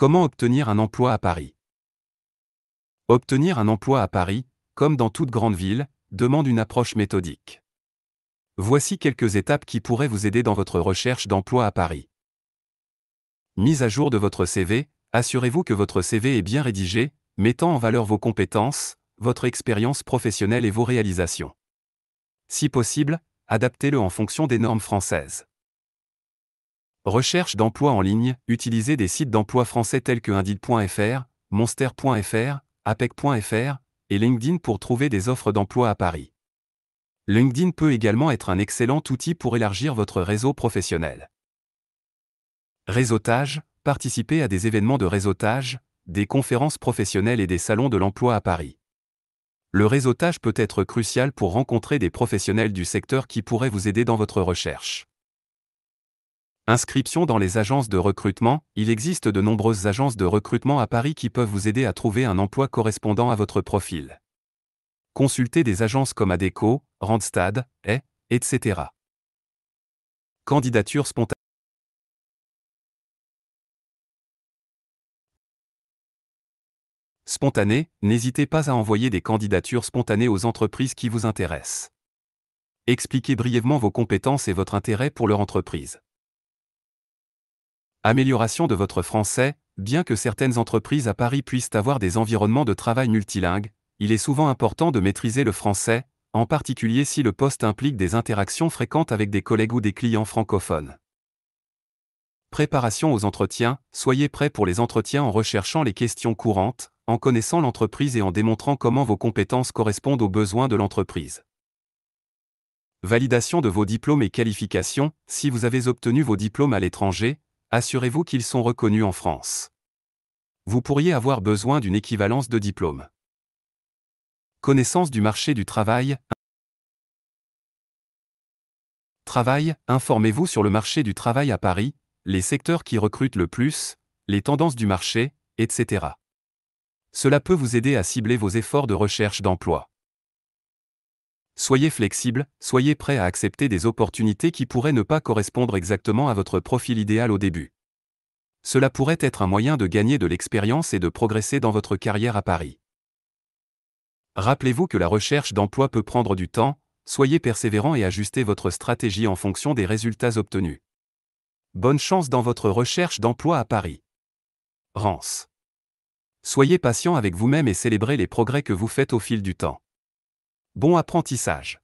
Comment obtenir un emploi à Paris Obtenir un emploi à Paris, comme dans toute grande ville, demande une approche méthodique. Voici quelques étapes qui pourraient vous aider dans votre recherche d'emploi à Paris. Mise à jour de votre CV, assurez-vous que votre CV est bien rédigé, mettant en valeur vos compétences, votre expérience professionnelle et vos réalisations. Si possible, adaptez-le en fonction des normes françaises. Recherche d'emploi en ligne, utilisez des sites d'emploi français tels que Indeed.fr, Monster.fr, Apec.fr et LinkedIn pour trouver des offres d'emploi à Paris. LinkedIn peut également être un excellent outil pour élargir votre réseau professionnel. Réseautage, participez à des événements de réseautage, des conférences professionnelles et des salons de l'emploi à Paris. Le réseautage peut être crucial pour rencontrer des professionnels du secteur qui pourraient vous aider dans votre recherche. Inscription dans les agences de recrutement, il existe de nombreuses agences de recrutement à Paris qui peuvent vous aider à trouver un emploi correspondant à votre profil. Consultez des agences comme ADECO, Randstad, E, etc. Candidature spontanée. Spontanée, n'hésitez pas à envoyer des candidatures spontanées aux entreprises qui vous intéressent. Expliquez brièvement vos compétences et votre intérêt pour leur entreprise. Amélioration de votre français, bien que certaines entreprises à Paris puissent avoir des environnements de travail multilingues, il est souvent important de maîtriser le français, en particulier si le poste implique des interactions fréquentes avec des collègues ou des clients francophones. Préparation aux entretiens, soyez prêt pour les entretiens en recherchant les questions courantes, en connaissant l'entreprise et en démontrant comment vos compétences correspondent aux besoins de l'entreprise. Validation de vos diplômes et qualifications, si vous avez obtenu vos diplômes à l'étranger, assurez-vous qu'ils sont reconnus en France. Vous pourriez avoir besoin d'une équivalence de diplôme. Connaissance du marché du travail. Travail, informez-vous sur le marché du travail à Paris, les secteurs qui recrutent le plus, les tendances du marché, etc. Cela peut vous aider à cibler vos efforts de recherche d'emploi. Soyez flexible, soyez prêt à accepter des opportunités qui pourraient ne pas correspondre exactement à votre profil idéal au début. Cela pourrait être un moyen de gagner de l'expérience et de progresser dans votre carrière à Paris. Rappelez-vous que la recherche d'emploi peut prendre du temps, soyez persévérant et ajustez votre stratégie en fonction des résultats obtenus. Bonne chance dans votre recherche d'emploi à Paris. Rance. Soyez patient avec vous-même et célébrez les progrès que vous faites au fil du temps. Bon apprentissage